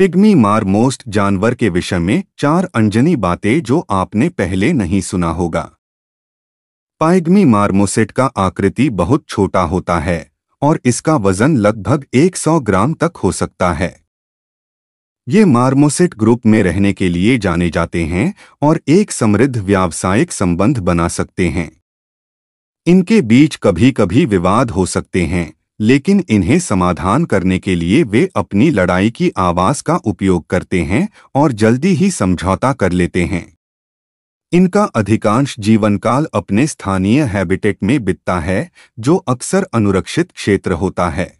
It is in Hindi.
पिग्मी मार मोस्ट जानवर के विषय में चार अंजनी बातें जो आपने पहले नहीं सुना होगा पाइग्मी मारमोसेट का आकृति बहुत छोटा होता है और इसका वजन लगभग 100 ग्राम तक हो सकता है ये मार्मोसेट ग्रुप में रहने के लिए जाने जाते हैं और एक समृद्ध व्यावसायिक संबंध बना सकते हैं इनके बीच कभी कभी विवाद हो सकते हैं लेकिन इन्हें समाधान करने के लिए वे अपनी लड़ाई की आवाज़ का उपयोग करते हैं और जल्दी ही समझौता कर लेते हैं इनका अधिकांश जीवनकाल अपने स्थानीय हैबिटेट में बीतता है जो अक्सर अनुरक्षित क्षेत्र होता है